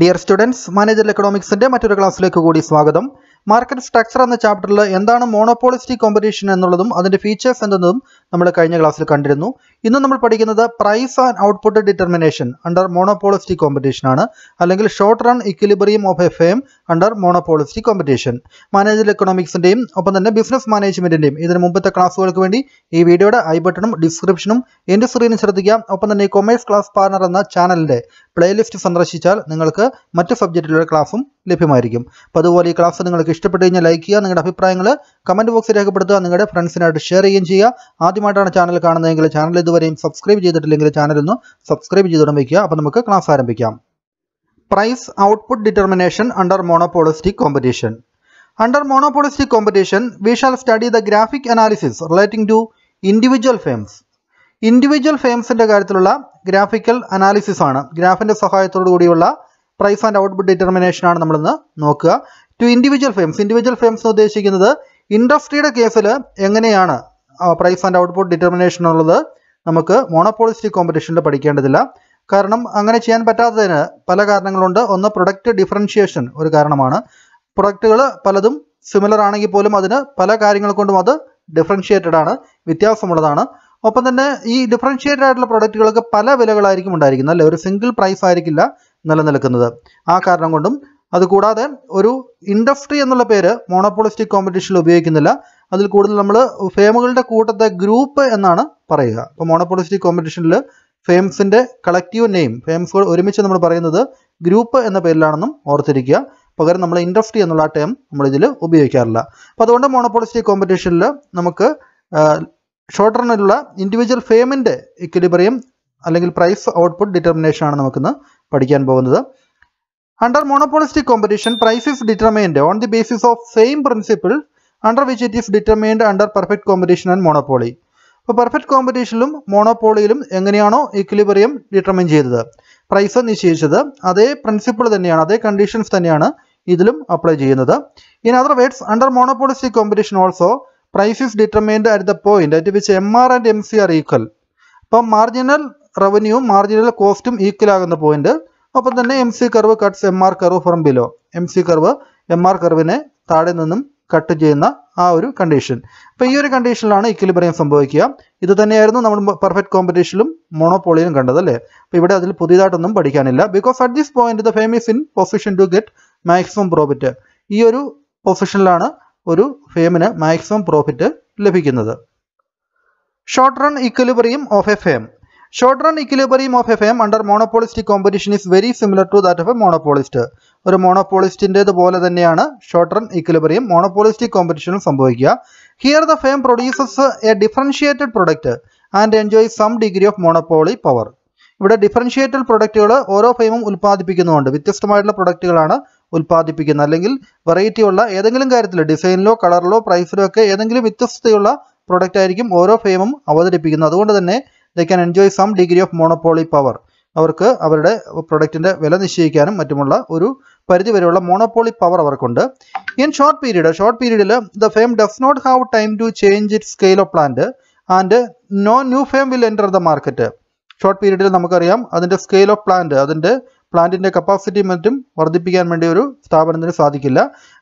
dear students manager എക്കണോമിക്സിന്റെ മറ്റൊരു ക്ലാസ്സിലേക്ക് കൂടി സ്വാഗതം മാർക്കറ്റ് സ്ട്രക്ചർ എന്ന ചാപ്റ്ററിൽ എന്താണ് മോണോപോളിസ്റ്റിക് കോമ്പറ്റീഷൻ എന്നുള്ളതും അതിന്റെ ഫീച്ചേഴ്സ് എന്തെന്നും നമ്മൾ കഴിഞ്ഞ ക്ലാസ്സിൽ കണ്ടിരുന്നു ഇന്ന് നമ്മൾ പഠിക്കുന്നത് price and output determination under monopolistic competition ആണ് അല്ലെങ്കിൽ short run equilibrium of F M under monopolistic competition manager എക്കണോമിക്സിന്റെയും ഒപ്പം തന്നെ ബിസിനസ് മാനേജ്മെന്റിന്റെയും ഇതിന് മുമ്പത്തെ ക്ലാസ്സുകൾക്ക് വേണ്ടി ഈ വീഡിയോയുടെ ഐ ബട്ടണും ഡിസ്ക്രിപ്ഷനും എൻ്റെ സ്ക്രീനും ശ്രദ്ധിക്കുക ഒപ്പം തന്നെ കൊമേഴ്സ് ക്ലാസ് പാർട്ണർ എന്ന ചാനലിന്റെ പ്ലേലിസ്റ്റ് സന്ദർശിച്ചാൽ നിങ്ങൾക്ക് മറ്റ് സബ്ജക്റ്റിലുള്ള ക്ലാസ്സും ലഭ്യമായിരിക്കും അപ്പോൾ അതുപോലെ ഈ ക്ലാസ് നിങ്ങൾക്ക് ഇഷ്ടപ്പെട്ടു കഴിഞ്ഞാൽ ലൈക്ക് ചെയ്യുക നിങ്ങളുടെ അഭിപ്രായങ്ങൾ കമന്റ് ബോക്സിൽ രേഖപ്പെടുത്തുക നിങ്ങളുടെ ഫ്രണ്ട്സിനായിട്ട് ഷെയർ ചെയ്യുകയും ചെയ്യുക ആദ്യമായിട്ടാണ് ചാനൽ കാണുന്നതെങ്കിൽ ചാനൽ ഇതുവരെയും സബ്സ്ക്രൈബ് ചെയ്തിട്ടില്ലെങ്കിൽ ചാനൽ ഒന്ന് സബ്സ്ക്രൈബ് ചെയ്തോടും വയ്ക്കുക അപ്പോൾ നമുക്ക് ക്ലാസ് ആരംഭിക്കാം price output determination under monopolistic competition under monopolistic competition we shall study the graphic analysis relating to individual firms individual ഫെയിംസിൻ്റെ കാര്യത്തിലുള്ള ഗ്രാഫിക്കൽ അനാലിസിസ് ആണ് ഗ്രാഫിൻ്റെ സഹായത്തോടു കൂടിയുള്ള പ്രൈസ് ആൻഡ് ഔട്ട്പുട്ട് ഡിറ്റർമിനേഷൻ ആണ് നമ്മളിന്ന് നോക്കുക to individual firms individual firms എന്ന് ഉദ്ദേശിക്കുന്നത് ഇൻഡസ്ട്രിയുടെ കേസിൽ എങ്ങനെയാണ് പ്രൈസ് ആൻഡ് ഔട്ട്പുട്ട് ഡിറ്റർമിനേഷൻ ഉള്ളത് നമുക്ക് മോണോപോളിസ്റ്റിക് കോമ്പറ്റീഷനിൽ പഠിക്കേണ്ടതില്ല കാരണം അങ്ങനെ ചെയ്യാൻ പറ്റാത്തതിന് പല കാരണങ്ങളുണ്ട് ഒന്ന് പ്രൊഡക്റ്റ് ഡിഫറൻഷിയേഷൻ ഒരു കാരണമാണ് പ്രൊഡക്റ്റുകൾ പലതും സിമിലർ ആണെങ്കിൽ പോലും അതിന് പല കാര്യങ്ങൾ കൊണ്ടും അത് ഡിഫറൻഷിയേറ്റഡ് ആണ് വ്യത്യാസമുള്ളതാണ് ഒപ്പം തന്നെ ഈ ഡിഫറൻഷിയേറ്റഡ് ആയിട്ടുള്ള പ്രൊഡക്റ്റുകൾക്ക് പല വിലകളായിരിക്കും ഉണ്ടായിരിക്കുന്നത് അല്ലെ ഒരു സിംഗിൾ പ്രൈസ് ആയിരിക്കില്ല നിലനിൽക്കുന്നത് ആ കാരണം കൊണ്ടും അതുകൂടാതെ ഒരു ഇൻഡസ്ട്രി എന്നുള്ള പേര് മോണോപോളിസ്റ്റിക് കോമ്പറ്റീഷനിൽ ഉപയോഗിക്കുന്നില്ല അതിൽ കൂടുതൽ നമ്മൾ ഫേമുകളുടെ കൂട്ടത്തെ ഗ്രൂപ്പ് എന്നാണ് പറയുക അപ്പോൾ മോണോപോളിസ്റ്റിക് കോമ്പറ്റീഷനിൽ ഫേംസിന്റെ കളക്റ്റീവ് നെയിം ഫേംസുകൾ ഒരുമിച്ച് നമ്മൾ പറയുന്നത് ഗ്രൂപ്പ് എന്ന പേരിലാണെന്നും ഓർത്തിരിക്കുക പകരം നമ്മൾ ഇൻഡസ്ട്രി എന്നുള്ള ആ ടേം നമ്മൾ ഇതിൽ ഉപയോഗിക്കാറില്ല അപ്പോൾ അതുകൊണ്ട് മോണോപോളിസ്റ്റിക് കോമ്പറ്റീഷനിൽ നമുക്ക് ഷോർട്ട് റണ്ണിലുള്ള ഇൻഡിവിജ്വൽ ഫേമിന്റെ ഇക്വിലിബറിയം അല്ലെങ്കിൽ പ്രൈസ് ഔട്ട്പുട്ട് ഡിറ്റർമിനേഷൻ ആണ് നമുക്കിന്ന് പഠിക്കാൻ പോകുന്നത് under monopolistic competition price is determined on the basis of same principle under which it is determined under perfect competition and monopoly അപ്പോൾ പെർഫെക്റ്റ് കോമ്പറ്റീഷനിലും മോണോപോളിയിലും എങ്ങനെയാണോ ഇക്വിലിബറിയം ഡിറ്റർമിൻ ചെയ്തത് പ്രൈസ് നിശ്ചയിച്ചത് അതേ പ്രിൻസിപ്പിൾ തന്നെയാണ് അതേ കണ്ടീഷൻസ് തന്നെയാണ് ഇതിലും അപ്ലൈ ചെയ്യുന്നത് in other words under monopolistic competition also price is determined at the point at which M R and M C R equal അപ്പം മാർജിനൽ റവന്യൂവും മാർജിനൽ കോസ്റ്റും ഈക്വൽ ആകുന്ന പോയിന്റ് ഒപ്പം തന്നെ M C curve cuts M R curve from below M C curve M R കർവിനെ താഴെ നിന്നും cut ചെയ്യുന്ന ആ ഒരു കണ്ടീഷൻ അപ്പോൾ ഈ ഒരു കണ്ടീഷനിലാണ് ഇക്വിലിബ്രിയം സംഭവിക്കുക ഇത് തന്നെയായിരുന്നു നമ്മൾ പെർഫെക്റ്റ് കോമ്പറ്റീഷനിലും മോണോപോളിയിലും കണ്ടത് അല്ലേ അപ്പോൾ ഇവിടെ അതിൽ പുതിയതായിട്ടൊന്നും പഠിക്കാനില്ല because at this point the firm in position to get maximum profit ഈ ഒരു പൊസിഷനിലാണ് ഒരു ഫേമിന് മാക്സിമം പ്രോഫിറ്റ് ലഭിക്കുന്നത് short run equilibrium of a firm short run equilibrium of a firm under monopolistic competition is very similar to that of a monopolist ഒരു മോണോപോളിസ്റ്റിൻ്റേത് പോലെ തന്നെയാണ് ഷോർട്ട് റൺ ഇക്വിലിബ്രിയം മോണോപോളിസ്റ്റിക് കോമ്പറ്റീഷനും സംഭവിക്കുക here the firm produces a differentiated product and enjoy some degree of monopoly power ഇവിടെ differentiated പ്രൊഡക്റ്റുകൾ ഓരോ ഫേമും ഉൽപ്പാദിപ്പിക്കുന്നുണ്ട് വ്യത്യസ്തമായിട്ടുള്ള പ്രൊഡക്റ്റുകളാണ് ഉൽപ്പാദിപ്പിക്കുന്നത് അല്ലെങ്കിൽ വെറൈറ്റി ഉള്ള ഏതെങ്കിലും കാര്യത്തിൽ ഡിസൈനിലോ കളറിലോ പ്രൈസിലോ ഒക്കെ ഏതെങ്കിലും വ്യത്യസ്തതയുള്ള പ്രൊഡക്റ്റ് ആയിരിക്കും ഓരോ ഫേമും അവതരിപ്പിക്കുന്നത് അതുകൊണ്ട് തന്നെ they can enjoy some degree of monopoly power അവർക്ക് അവരുടെ പ്രൊഡക്റ്റിൻ്റെ വില നിശ്ചയിക്കാനും മറ്റുമുള്ള ഒരു പരിധിവരെയുള്ള മോണോപോളി പവർ അവർക്കുണ്ട് ഇൻ ഷോർട്ട് പീരീഡ് ഷോർട്ട് പീരീഡിൽ the firm does not have time to change it scale of plant and no new firm will enter the market short പീരീഡിൽ നമുക്കറിയാം അതിൻ്റെ സ്കെയിൽ ഓഫ് പ്ലാന്റ് അതിൻ്റെ പ്ലാന്റിൻ്റെ കപ്പാസിറ്റി മറ്റും വർദ്ധിപ്പിക്കാൻ വേണ്ടി ഒരു സ്ഥാപനത്തിന് സാധിക്കില്ല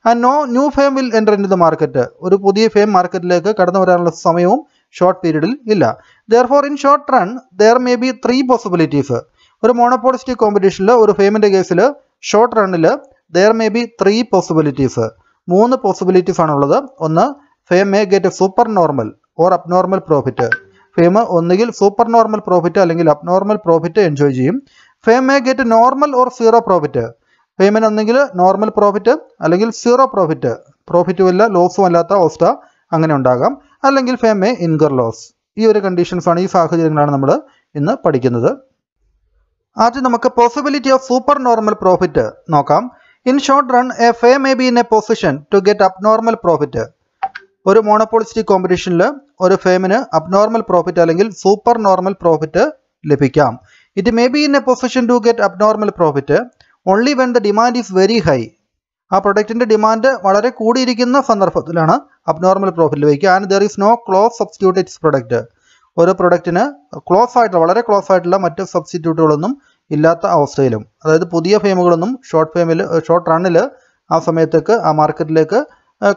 and no new firm will enter in the market ഒരു പുതിയ ഫേം മാർക്കറ്റിലേക്ക് കടന്നു വരാനുള്ള സമയവും ഷോർട്ട് പീരീഡിൽ ഇല്ല for in short run there may be three possibilities ഒരു മോണോപോളിസ്റ്റിക് കോമ്പറ്റീഷനിൽ ഒരു ഫേമിൻ്റെ കേസിൽ ഷോർട്ട് റണ്ണിൽ there may be three possibilities മൂന്ന് പോസിബിലിറ്റീസ് ആണുള്ളത് ഒന്ന് firm may get super normal or abnormal profit firm ഒന്നുകിൽ സൂപ്പർ നോർമൽ പ്രോഫിറ്റ് അല്ലെങ്കിൽ അബ്നോർമൽ പ്രോഫിറ്റ് എൻജോയ് ചെയ്യും firm may get normal or zero profit ഫേമിന് ഒന്നെങ്കിൽ നോർമൽ പ്രോഫിറ്റ് അല്ലെങ്കിൽ സീറോ പ്രോഫിറ്റ് പ്രോഫിറ്റുമല്ല ലോസും അല്ലാത്ത അവസ്ഥ അങ്ങനെ ഉണ്ടാകാം അല്ലെങ്കിൽ ഫേം മേ ഇൻകർ ലോസ് ഈ ഒരു കണ്ടീഷൻസാണ് ഈ സാഹചര്യങ്ങളാണ് നമ്മൾ ഇന്ന് പഠിക്കുന്നത് ആദ്യം നമുക്ക് possibility of super normal profit നോക്കാം ഇൻ ഷോർട്ട് റൺ എ ഫേ may be in a position to get abnormal profit ഒരു മോണോപോളിസ്റ്റിക് കോമ്പറ്റീഷനിൽ ഒരു ഫേമിന് അബ്നോർമൽ പ്രോഫിറ്റ് അല്ലെങ്കിൽ സൂപ്പർ നോർമൽ പ്രോഫിറ്റ് ലഭിക്കാം it may be in a position to get abnormal profit only when the demand is very high ആ പ്രൊഡക്റ്റിൻ്റെ demand വളരെ കൂടിയിരിക്കുന്ന സന്ദർഭത്തിലാണ് അബ്നോർമൽ പ്രോഫിറ്റ് ലഭിക്കുക and there is no close substitute it's product ഒരു പ്രൊഡക്റ്റിന് close ആയിട്ടുള്ള വളരെ ക്ലോസ് ആയിട്ടുള്ള മറ്റ് സബ്സ്റ്റിറ്റ്യൂട്ടുകളൊന്നും ഇല്ലാത്ത അവസ്ഥയിലും അതായത് പുതിയ ഫേമുകളൊന്നും ഷോർട്ട് ഫേമിൽ ഷോർട്ട് റണ്ണിൽ ആ സമയത്തേക്ക് ആ മാർക്കറ്റിലേക്ക്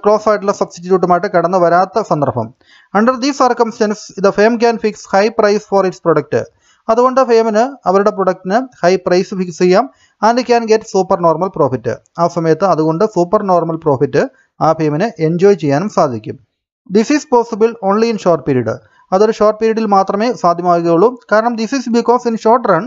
ക്ലോസ് ആയിട്ടുള്ള സബ്സ്റ്റിറ്റ്യൂട്ടുമായിട്ട് കടന്നു വരാത്ത സന്ദർഭം under these circumstances the firm can fix high price for its product അതുകൊണ്ട് ഫേമിന് അവരുടെ പ്രൊഡക്റ്റിന് ഹൈ പ്രൈസ് ഫിക്സ് ചെയ്യാം and can get super normal profit ആ സമയത്ത് അതുകൊണ്ട് സൂപ്പർ നോർമൽ പ്രോഫിറ്റ് ആ ഫേമിന് എൻജോയ് ചെയ്യാനും സാധിക്കും this is possible only in short period അതൊരു ഷോർട്ട് പീരീഡിൽ മാത്രമേ സാധ്യമാകുകയുള്ളൂ കാരണം this is because in short run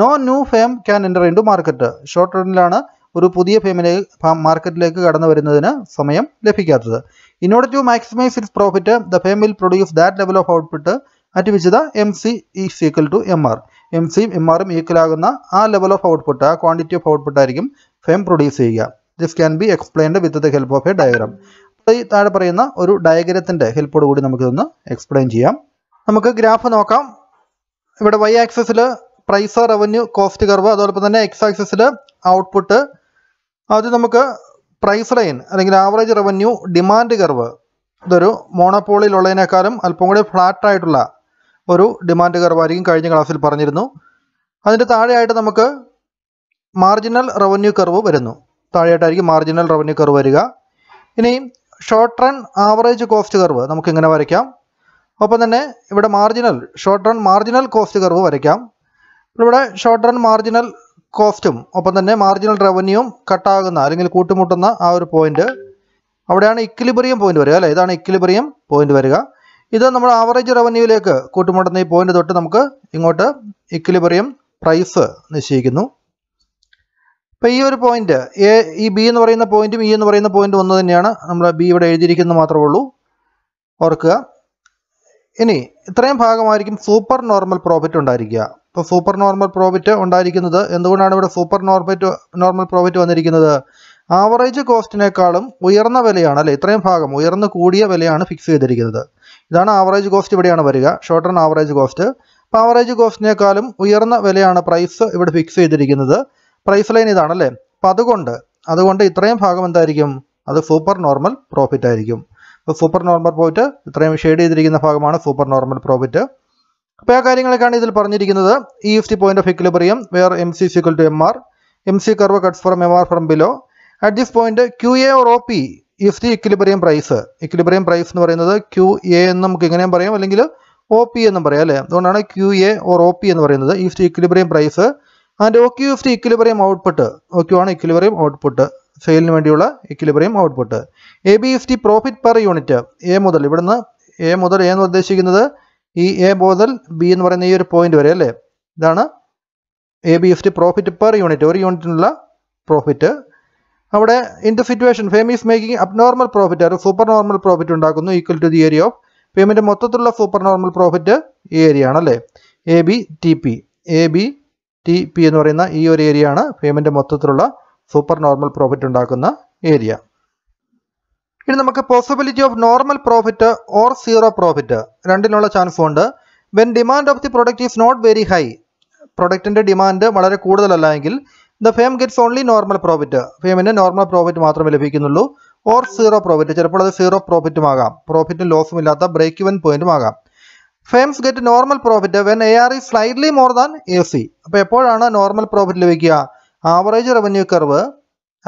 no new firm can enter into market short റണ്ണിലാണ് ഒരു പുതിയ ഫേമിലേക്ക് മാർക്കറ്റിലേക്ക് കടന്നു വരുന്നതിന് സമയം ലഭിക്കാത്തത് in order to maximise its profit the firm will produce that level of output at which the M C is equal to M R M സിയും എം ആറും ഈക്വലാകുന്ന ആ ലെവൽ ഓഫ് ഔട്ട്പുട്ട് ആ ക്വാണ്ടിറ്റി ഓഫ് ഔട്ട്പുട്ട് ആയിരിക്കും firm produce ചെയ്യുക this can be explained with the help of a diagram ഈ താഴെ പറയുന്ന ഒരു ഡയഗ്രത്തിൻ്റെ ഹെൽപ്പോട് കൂടി നമുക്കിതൊന്ന് എക്സ്പ്ലെയിൻ ചെയ്യാം നമുക്ക് ഗ്രാഫ് നോക്കാം ഇവിടെ വൈ ആക്സസിൽ പ്രൈസ് റവന്യൂ കോസ്റ്റ് കർവ് അതോടൊപ്പം തന്നെ എക്സ് ആക്സിസിൽ ഔട്ട്പുട്ട് ആദ്യം നമുക്ക് പ്രൈസ് ലൈൻ അല്ലെങ്കിൽ ആവറേജ് റവന്യൂ ഡിമാൻഡ് കർവ് ഇതൊരു മോണോപോളിയിലുള്ളതിനേക്കാളും അല്പം കൂടി ഫ്ലാറ്റായിട്ടുള്ള ഒരു ഡിമാൻഡ് കർവ് ആയിരിക്കും കഴിഞ്ഞ ക്ലാസ്സിൽ പറഞ്ഞിരുന്നു അതിൻ്റെ താഴെയായിട്ട് നമുക്ക് മാർജിനൽ റവന്യൂ കർവ് വരുന്നു താഴെയായിട്ടായിരിക്കും മാർജിനൽ റവന്യൂ കർവ് വരിക ഇനി short run average cost curve നമുക്ക് ഇങ്ങനെ വരയ്ക്കാം ഒപ്പം തന്നെ ഇവിടെ marginal short run marginal cost curve വരയ്ക്കാം ഇവിടെ ഷോർട്ട് റൺ മാർജിനൽ കോസ്റ്റും ഒപ്പം തന്നെ മാർജിനൽ റവന്യൂവും കട്ടാകുന്ന അല്ലെങ്കിൽ കൂട്ടിമുട്ടുന്ന ആ ഒരു പോയിന്റ് അവിടെയാണ് ഇക്വിലിബറിയം പോയിന്റ് വരിക അല്ലേ ഇതാണ് ഇക്വിലിബറിയം പോയിന്റ് വരിക ഇത് നമ്മൾ ആവറേജ് റവന്യൂവിലേക്ക് കൂട്ടിമുട്ടുന്ന ഈ പോയിന്റ് തൊട്ട് നമുക്ക് ഇങ്ങോട്ട് ഇക്വിലിബറിയം പ്രൈസ് നിശ്ചയിക്കുന്നു അപ്പോൾ ഈ ഒരു പോയിന്റ് എ ഈ ബി എന്ന് പറയുന്ന പോയിന്റും ഇ e എന്ന് പറയുന്ന പോയിന്റും ഒന്ന് തന്നെയാണ് നമ്മൾ ബി ഇവിടെ എഴുതിയിരിക്കുന്നത് മാത്രമേ ഉള്ളൂ ഓർക്കുക ഇനി ഇത്രയും ഭാഗമായിരിക്കും സൂപ്പർ നോർമൽ പ്രോഫിറ്റ് ഉണ്ടായിരിക്കുക ഇപ്പോൾ സൂപ്പർ നോർമൽ പ്രോഫിറ്റ് ഉണ്ടായിരിക്കുന്നത് എന്തുകൊണ്ടാണ് ഇവിടെ സൂപ്പർ നോർമറ്റ് നോർമൽ പ്രോഫിറ്റ് വന്നിരിക്കുന്നത് ആവറേജ് കോസ്റ്റിനേക്കാളും ഉയർന്ന വിലയാണ് അല്ലേ ഇത്രയും ഭാഗം ഉയർന്ന കൂടിയ വിലയാണ് ഫിക്സ് ചെയ്തിരിക്കുന്നത് ഇതാണ് ആവറേജ് കോസ്റ്റ് ഇവിടെയാണ് വരിക ഷോർട്ട് ടേൺ ആവറേജ് കോസ്റ്റ് അപ്പോൾ ആവറേജ് കോസ്റ്റിനേക്കാളും ഉയർന്ന വിലയാണ് പ്രൈസ് ഇവിടെ ഫിക്സ് ചെയ്തിരിക്കുന്നത് പ്രൈസ് ലൈൻ ഇതാണ് അല്ലേ അപ്പോൾ അതുകൊണ്ട് അതുകൊണ്ട് ഇത്രയും ഭാഗം എന്തായിരിക്കും അത് സൂപ്പർ നോർമൽ പ്രോഫിറ്റ് ആയിരിക്കും അപ്പോൾ സൂപ്പർ നോർമൽ പ്രോഫിറ്റ് ഇത്രയും ഷെയ്ഡ് ചെയ്തിരിക്കുന്ന ഭാഗമാണ് സൂപ്പർ നോർമൽ പ്രോഫിറ്റ് അപ്പോൾ ആ കാര്യങ്ങളൊക്കെയാണ് ഇതിൽ പറഞ്ഞിരിക്കുന്നത് E is the point of equilibrium where M C is equal to M R M C curve cuts from M R from below at this point Q A or O P is the equilibrium price equilibrium price എന്ന് പറയുന്നത് Q A എന്ന് നമുക്ക് ഇങ്ങനെയും പറയാം അല്ലെങ്കിൽ O P എന്നും പറയാം അല്ലേ അതുകൊണ്ടാണ് Q A or O P എന്ന് പറയുന്നത് is the equilibrium price and O Q is the equilibrium output O Q ആണ് ഇക്വിലിബ്രിയം ഔട്ട്പുട്ട് സെയിലിന് വേണ്ടിയുള്ള equilibrium output A B is the profit per unit A മുതൽ ഇവിടുന്ന് എ മുതൽ A എന്ന് ഉദ്ദേശിക്കുന്നത് ഈ എ മുതൽ ബി എന്ന് പറയുന്ന ഈ ഒരു പോയിന്റ് വരെ അല്ലേ ഇതാണ് A B is the profit per unit ഒരു യൂണിറ്റിനുള്ള പ്രോഫിറ്റ് അവിടെ in the situation firm is making abnormal profit ഒരു സൂപ്പർ നോർമൽ പ്രോഫിറ്റ് ഉണ്ടാക്കുന്നു equal to the area of ഫേമിൻ്റെ മൊത്തത്തിലുള്ള സൂപ്പർ നോർമൽ പ്രോഫിറ്റ് ഈ ഏരിയ ആണ് അല്ലേ A B T P A B T P എന്ന് പറയുന്ന ഈ ഒരു ഏരിയ ആണ് ഫേമിൻ്റെ മൊത്തത്തിലുള്ള സൂപ്പർ നോർമൽ പ്രോഫിറ്റ് ഉണ്ടാക്കുന്ന ഏരിയ ഇനി നമുക്ക് possibility of normal profit or zero profit രണ്ടിനുള്ള ചാൻസ് ഉണ്ട് when demand of the product is not very high പ്രൊഡക്റ്റിൻ്റെ ഡിമാൻഡ് വളരെ കൂടുതലല്ല എങ്കിൽ the firm gets only normal profit ഫേമിന് നോർമൽ പ്രോഫിറ്റ് മാത്രമേ ലഭിക്കുന്നുള്ളൂ ഓർ സീറോ പ്രോഫിറ്റ് ചിലപ്പോൾ അത് സീറോ പ്രോഫിറ്റുമാകാം പ്രോഫിറ്റും ലോസും ഇല്ലാത്ത ബ്രേക്ക് ഇവൻ പോയിന്റും ആകാം firms get normal profit when A R is slightly more than A C അപ്പോൾ എപ്പോഴാണ് നോർമൽ പ്രോഫിറ്റ് ലഭിക്കുക ആവറേജ് റവന്യൂ കർവ്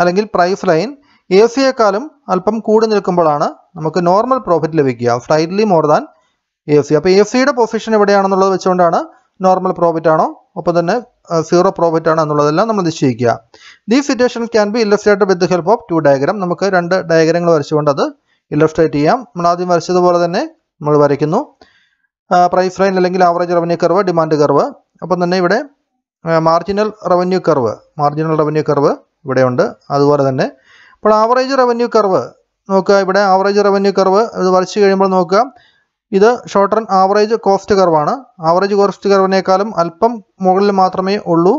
അല്ലെങ്കിൽ പ്രൈസ് ലൈൻ എ സിയേക്കാളും അല്പം കൂടി നിൽക്കുമ്പോഴാണ് നമുക്ക് നോർമൽ പ്രോഫിറ്റ് ലഭിക്കുക slightly more than A C അപ്പോൾ എ സിയുടെ പൊസിഷൻ എവിടെയാണെന്നുള്ളത് വെച്ചുകൊണ്ടാണ് നോർമൽ പ്രോഫിറ്റ് ആണോ ഒപ്പം തന്നെ സീറോ പ്രോഫിറ്റ് ആണോ എന്നുള്ളതെല്ലാം നമ്മൾ നിശ്ചയിക്കുക the situation can be illustrated with help of two diagram നമുക്ക് രണ്ട് ഡയഗ്രങ്ങൾ വരച്ചുകൊണ്ട് അത് ഇല്ലസ്ട്രേറ്റ് ചെയ്യാം നമ്മൾ ആദ്യം വരച്ചതുപോലെ തന്നെ നമ്മൾ വരയ്ക്കുന്നു പ്രൈസ് ലൈൻ അല്ലെങ്കിൽ average revenue curve demand curve അപ്പം തന്നെ ഇവിടെ marginal revenue curve marginal revenue curve ഇവിടെയുണ്ട് അതുപോലെ തന്നെ അപ്പോൾ ആവറേജ് റവന്യൂ കർവ് നോക്കുക ഇവിടെ ആവറേജ് റവന്യൂ കർവ് ഇത് വരച്ച് കഴിയുമ്പോൾ നോക്കുക ഇത് ഷോർട്ട് റൺ ആവറേജ് കോസ്റ്റ് കർവാണ് ആവറേജ് കോസ്റ്റ് കർവിനേക്കാളും അല്പം മുകളിൽ മാത്രമേ ഉള്ളൂ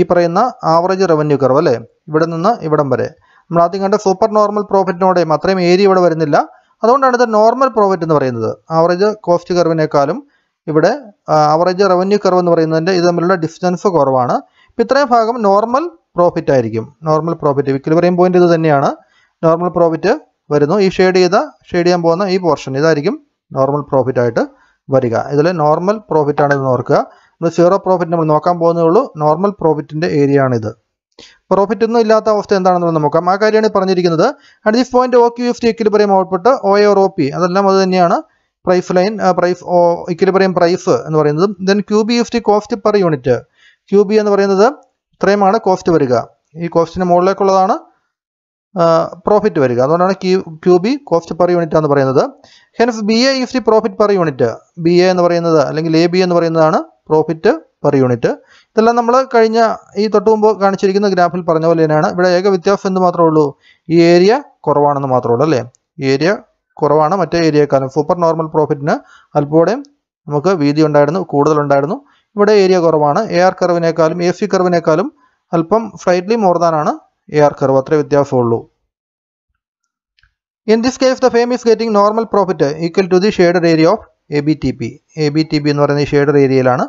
ഈ പറയുന്ന ആവറേജ് റവന്യൂ കർവ് അല്ലേ ഇവിടെ നിന്ന് ഇവിടം വരെ നമ്മൾ ആദ്യം കണ്ട സൂപ്പർ നോർമൽ പ്രോഫിറ്റിനോടെയും അത്രയും ഏരിയ ഇവിടെ വരുന്നില്ല അതുകൊണ്ടാണ് ഇത് നോർമൽ പ്രോഫിറ്റ് എന്ന് പറയുന്നത് ആവറേജ് കോസ്റ്റ് കർവിനേക്കാളും ഇവിടെ ആവറേജ് റവന്യൂ കർവ് എന്ന് പറയുന്നതിൻ്റെ ഇത് തമ്മിലുള്ള ഡിസ്റ്റൻസ് കുറവാണ് ഇത്രയും ഭാഗം നോർമൽ പ്രോഫിറ്റ് ആയിരിക്കും നോർമൽ പ്രോഫിറ്റ് വിക്കിലിബ്രിയം പോയിന്റ് ഇത് തന്നെയാണ് നോർമൽ പ്രോഫിറ്റ് വരുന്നു ഈ ഷെയ്ഡ് ചെയ്ത ഷെയ്ഡ് ചെയ്യാൻ പോകുന്ന ഈ പോർഷൻ ഇതായിരിക്കും നോർമൽ പ്രോഫിറ്റ് ആയിട്ട് വരിക ഇതിൽ നോർമൽ പ്രോഫിറ്റ് ഇത് ഓർക്കുക നമ്മൾ സീറോ പ്രോഫിറ്റ് നമ്മൾ നോക്കാൻ പോകുന്നേ ഉള്ളൂ നോർമൽ പ്രോഫിറ്റിൻ്റെ ഏരിയ ആണിത് പ്രോഫിറ്റ് ഒന്നും ഇല്ലാത്ത അവസ്ഥ എന്താണെന്ന് നോക്കാം ആ കാര്യമാണ് പറഞ്ഞിരിക്കുന്നത് at this point O Q is the equilibrium output O or O P അതെല്ലാം അത് തന്നെയാണ് price line price equilibrium price എന്ന് പറയുന്നത് then Q B is the cost per unit Q B എന്ന് പറയുന്നത് ഇത്രയുമാണ് കോസ്റ്റ് വരിക ഈ കോസ്റ്റിന് മുകളിലേക്കുള്ളതാണ് പ്രോഫിറ്റ് വരിക അതുകൊണ്ടാണ് Q Q B cost per unit എന്ന് പറയുന്നത് hence B A is the profit per unit B A എന്ന് പറയുന്നത് അല്ലെങ്കിൽ എ ബി എന്ന് പറയുന്നതാണ് പ്രോഫിറ്റ് പെർ യൂണിറ്റ് ഇതെല്ലാം നമ്മൾ കഴിഞ്ഞ ഈ തൊട്ട് മുമ്പ് കാണിച്ചിരിക്കുന്ന ഗ്രാഫിൽ പറഞ്ഞ പോലെ തന്നെയാണ് ഇവിടെ ഏക വ്യത്യാസം എന്ന് മാത്രമേ ഉള്ളൂ ഈ ഏരിയ കുറവാണെന്ന് മാത്രമേ ഉള്ളൂ അല്ലേ ഏരിയ കുറവാണ് മറ്റേ ഏരിയക്കാലം സൂപ്പർ നോർമൽ പ്രോഫിറ്റിന് അല്പം നമുക്ക് വീതി ഉണ്ടായിരുന്നു കൂടുതലുണ്ടായിരുന്നു ഇവിടെ ഏരിയ കുറവാണ് എ ആർ കർവിനേക്കാളും എ സി കർവിനേക്കാളും അല്പം സ്ലൈറ്റ്ലി മോർ ദാനാണ് എ ആർ കർവ് അത്ര വ്യത്യാസമുള്ളൂ in this case the firm is getting normal profit equal to the shaded area of A B T P A B T P എന്ന് പറയുന്ന ഈ ഏരിയയിലാണ്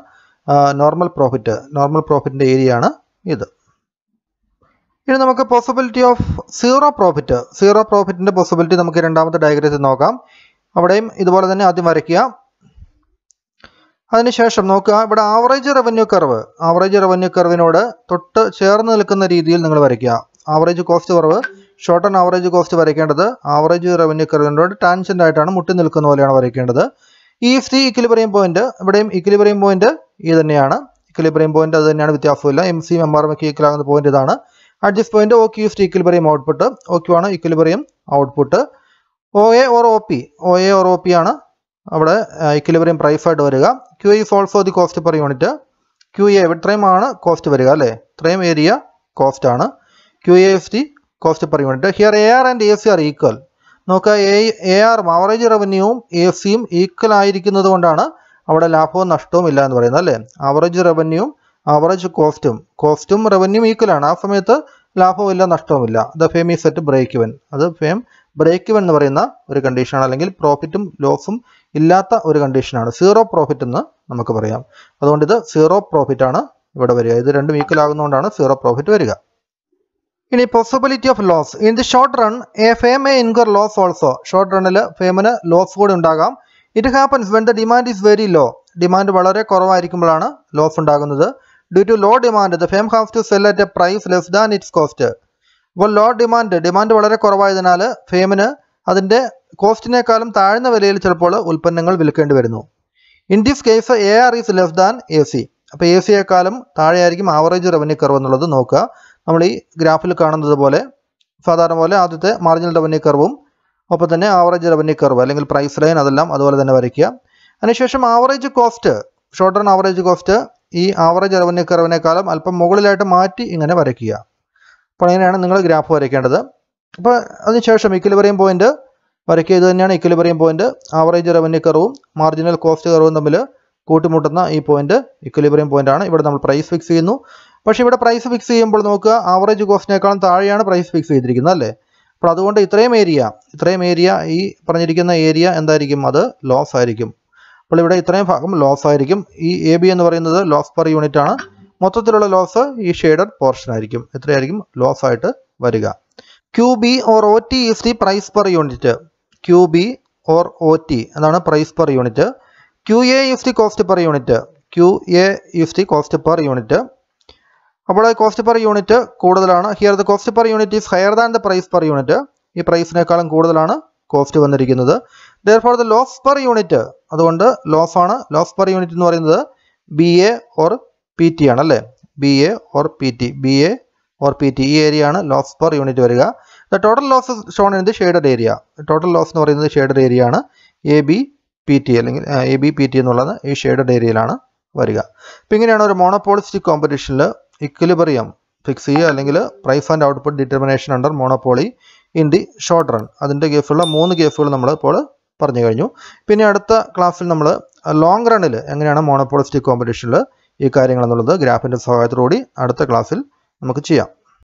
നോർമൽ പ്രോഫിറ്റ് നോർമൽ പ്രോഫിറ്റിൻ്റെ area ആണ് ഇത് ഇനി നമുക്ക് possibility of zero profit zero പ്രോഫിറ്റിൻ്റെ പോസിബിലിറ്റി നമുക്ക് രണ്ടാമത്തെ ഡയഗ്രത്തിൽ നോക്കാം അവിടെയും ഇതുപോലെ തന്നെ ആദ്യം വരയ്ക്കുക അതിനുശേഷം നോക്കുക ഇവിടെ average revenue curve average revenue കർവിനോട് തൊട്ട് ചേർന്ന് നിൽക്കുന്ന രീതിയിൽ നിങ്ങൾ വരയ്ക്കുക average cost curve short and average cost വരയ്ക്കേണ്ടത് ആവറേജ് റവന്യൂ കർവിനോട് ടാൻഷ്യൻ്റ് ആയിട്ടാണ് മുട്ടി നിൽക്കുന്ന പോലെയാണ് വരയ്ക്കേണ്ടത് ഈ എഫ് സി പോയിന്റ് ഇവിടെയും ഇക്വിലിബറിയം പോയിന്റ് ഈ തന്നെയാണ് ഇക്വിലിബ്രിയം പോയിന്റ് അത് തന്നെയാണ് വ്യത്യാസമില്ല എം സി എം എം ഒക്കെ ആകുന്ന പോയിന്റ് ഇതാണ് adjust point O Q is the output O Q ആണ് equilibrium output O A or O P O A or O P ആണ് അവിടെ ഇക്വിലിബ്രിയം പ്രൈസായിട്ട് വരിക Q is also the cost per unit Q A ആണ് cost വരിക അല്ലേ ഇത്രയും area cost ആണ് Q A is the cost per unit here A R and A C R equal നോക്കുക എ എ ആറും ആവറേജ് റവന്യൂവും എ സിയും equal ആയിരിക്കുന്നത് കൊണ്ടാണ് അവിടെ ലാഭവും നഷ്ടവും ഇല്ല എന്ന് പറയുന്നത് അല്ലേ ആവറേജ് റവന്യൂവും ആവറേജ് കോസ്റ്റും കോസ്റ്റും റവന്യൂവും ആണ് ആ സമയത്ത് നഷ്ടവും നഷ്ടവുമില്ല the firm is at break even അത് ഫേം ബ്രേക്ക് ഇവൻ എന്ന് പറയുന്ന ഒരു കണ്ടീഷനാണ് അല്ലെങ്കിൽ പ്രോഫിറ്റും ലോസും ഇല്ലാത്ത ഒരു കണ്ടീഷനാണ് സീറോ പ്രോഫിറ്റ് എന്ന് നമുക്ക് പറയാം അതുകൊണ്ട് ഇത് സീറോ പ്രോഫിറ്റ് ആണ് ഇവിടെ വരിക ഇത് രണ്ടും ഈക്വൽ ആകുന്നതുകൊണ്ടാണ് സീറോ പ്രോഫിറ്റ് വരിക ഇനി possibility of loss in the short run a firm a incur loss also short റണ്ണിൽ ഫേമിന് ലോസ് കൂടി ഉണ്ടാകാം it happens when the demand is very low demand വളരെ കുറവായിരിക്കുമ്പോഴാണ് ലോസ് ഉണ്ടാകുന്നത് due to low demand the firm have to sell at a price less than its cost അപ്പോൾ low demand demand വളരെ കുറവായതിനാൽ ഫേമിന് അതിൻ്റെ കോസ്റ്റിനേക്കാളും താഴ്ന്ന വിലയിൽ ചിലപ്പോൾ ഉൽപ്പന്നങ്ങൾ വിൽക്കേണ്ടി വരുന്നു in this case A R is less than A C അപ്പോൾ എ സിയെക്കാളും താഴെയായിരിക്കും ആവറേജ് റവന്യൂ കർവ് എന്നുള്ളത് നോക്കുക നമ്മൾ ഈ ഗ്രാഫിൽ കാണുന്നത് പോലെ സാധാരണ പോലെ ആദ്യത്തെ മാർജിനൽ റവന്യൂ കർവും ഒപ്പം തന്നെ ആവറേജ് റവന്യൂ കർവ് അല്ലെങ്കിൽ പ്രൈസ് ലൈൻ അതെല്ലാം അതുപോലെ തന്നെ വരയ്ക്കുക അതിനുശേഷം average cost short run average cost ഈ ആവറേജ് റവന്യൂ കർവിനേക്കാളും അല്പം മുകളിലായിട്ട് മാറ്റി ഇങ്ങനെ വരയ്ക്കുക അപ്പോൾ അങ്ങനെയാണ് നിങ്ങൾ ഗ്രാഫ് വരയ്ക്കേണ്ടത് അപ്പോൾ അതിനുശേഷം ഇക്വലിബറിയം പോയിന്റ് വരയ്ക്കുക ഇത് തന്നെയാണ് ഇക്വലിബറിയം പോയിന്റ് ആവറേജ് റവന്യൂ കർവും മാർജിനൽ കോസ്റ്റ് കർവും തമ്മിൽ കൂട്ടിമുട്ടുന്ന ഈ പോയിന്റ് ഇക്വലിബറിയം പോയിന്റ് ആണ് ഇവിടെ നമ്മൾ പ്രൈസ് ഫിക്സ് ചെയ്യുന്നു പക്ഷേ ഇവിടെ പ്രൈസ് ഫിക്സ് ചെയ്യുമ്പോൾ നോക്കുക ആവറേജ് കോസ്റ്റിനേക്കാളും താഴെയാണ് പ്രൈസ് ഫിക്സ് ചെയ്തിരിക്കുന്നത് അല്ലേ അപ്പോൾ അതുകൊണ്ട് ഇത്രയും ഏരിയ ഇത്രയും ഏരിയ ഈ പറഞ്ഞിരിക്കുന്ന ഏരിയ എന്തായിരിക്കും അത് ലോസ് ആയിരിക്കും അപ്പോൾ ഇവിടെ ഇത്രയും ഭാഗം ലോസ് ആയിരിക്കും ഈ എ ബി എന്ന് പറയുന്നത് ലോസ് പെർ യൂണിറ്റ് ആണ് മൊത്തത്തിലുള്ള ലോസ് ഈ ഷെയ്ഡഡ് പോർഷൻ ആയിരിക്കും എത്രയായിരിക്കും ലോസ് ആയിട്ട് വരിക Q B or O T is the price per unit Q B or O T എന്നാണ് price per unit Q A is the cost per unit Q A is the cost per unit അപ്പോൾ cost per unit കൂടുതലാണ് here the cost per unit is higher than the price per unit ഈ പ്രൈസിനേക്കാളും കൂടുതലാണ് cost വന്നിരിക്കുന്നത് for the loss per unit അതുകൊണ്ട് loss ആണ് loss per unit എന്ന് പറയുന്നത് B A or P T ആണല്ലേ B A or P T B A or P T ഈ ഏരിയ ആണ് ലോസ് പെർ യൂണിറ്റ് വരിക the total loss shown in the shaded area total loss എന്ന് പറയുന്നത് shaded area ആണ് A B P T അല്ലെങ്കിൽ A B P T എന്നുള്ളത് ഈ shaded ഏരിയയിലാണ് വരിക അപ്പം ഇങ്ങനെയാണ് ഒരു മോണോപോളിസ്റ്റിക് കോമ്പറ്റീഷനിൽ ഇക്വിലിബറിയം ഫിക്സ് ചെയ്യുക അല്ലെങ്കിൽ price and output determination under monopoly in the short run അതിൻ്റെ ഗേഫുള്ള മൂന്ന് ഗേഫുകൾ നമ്മൾ ഇപ്പോൾ പറഞ്ഞു കഴിഞ്ഞു പിന്നെ അടുത്ത ക്ലാസ്സിൽ നമ്മൾ ലോങ് റണ്ണിൽ എങ്ങനെയാണ് മോണോപോളിസ്റ്റിക് കോമ്പറ്റീഷനിൽ ഈ കാര്യങ്ങളെന്നുള്ളത് ഗ്രാഫിൻ്റെ സഹായത്തോടുകൂടി അടുത്ത ക്ലാസ്സിൽ നമുക്ക് ചെയ്യാം